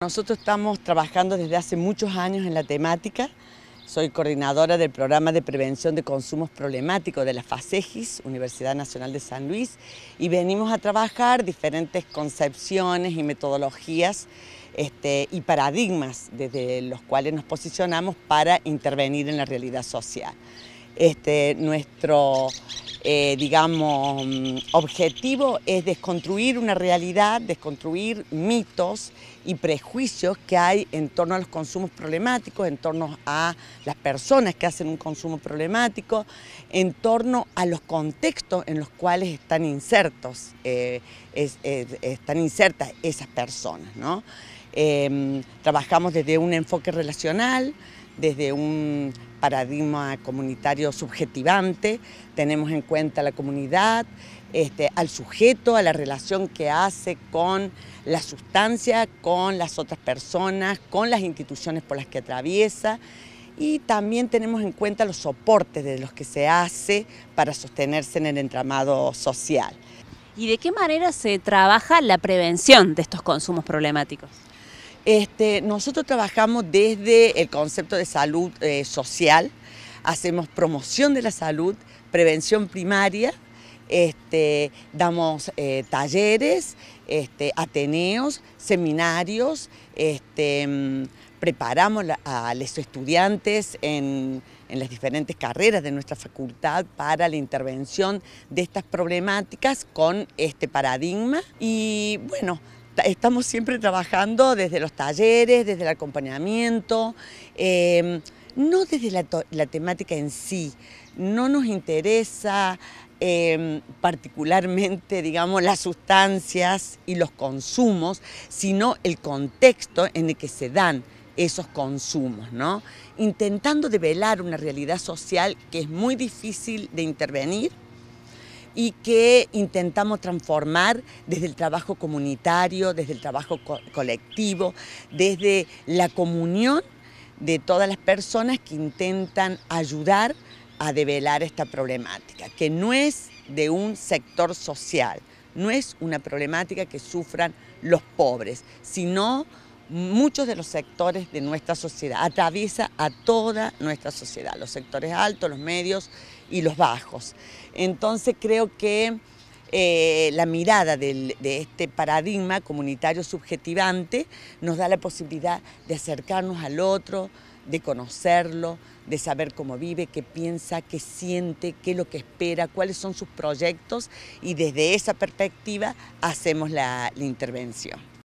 Nosotros estamos trabajando desde hace muchos años en la temática. Soy coordinadora del programa de prevención de consumos problemáticos de la FASEGIS Universidad Nacional de San Luis, y venimos a trabajar diferentes concepciones y metodologías este, y paradigmas desde los cuales nos posicionamos para intervenir en la realidad social. Este, nuestro eh, digamos, mm, objetivo es desconstruir una realidad, desconstruir mitos y prejuicios que hay en torno a los consumos problemáticos, en torno a las personas que hacen un consumo problemático, en torno a los contextos en los cuales están insertos, eh, están insertas esas personas, ¿no? Em, trabajamos desde un enfoque relacional, desde un paradigma comunitario subjetivante, tenemos en cuenta la comunidad, este, al sujeto, a la relación que hace con la sustancia, con las otras personas, con las instituciones por las que atraviesa y también tenemos en cuenta los soportes de los que se hace para sostenerse en el entramado social. ¿Y de qué manera se trabaja la prevención de estos consumos problemáticos? Este, nosotros trabajamos desde el concepto de salud eh, social, hacemos promoción de la salud, prevención primaria, este, damos eh, talleres, este, ateneos, seminarios, mm, preparamos a los estudiantes en, en, las diferentes carreras de nuestra facultad para la intervención de estas problemáticas con este paradigma y bueno, estamos siempre trabajando desde los talleres, desde el acompañamiento, em, no desde la, temática en sí, no nos interesa em, particularmente, digamos, las sustancias y los consumos, sino el contexto en el que se dan esos consumos, ¿no? Intentando develar una realidad social que es muy difícil de intervenir, y que intentamos transformar desde el trabajo comunitario, desde el trabajo colectivo, desde la comunión de todas las personas que intentan ayudar a develar esta problemática, que no es de un sector social, no es una problemática que sufran los pobres, sino muchos de los sectores de nuestra sociedad, atraviesa a toda nuestra sociedad, los sectores altos, los medios, y los bajos. Entonces creo que eh, la mirada de este paradigma comunitario subjetivante nos da la posibilidad de acercarnos al otro, de conocerlo, de saber cómo vive, qué piensa, qué siente, qué es lo que espera, cuáles son sus proyectos y desde esa perspectiva hacemos la intervención.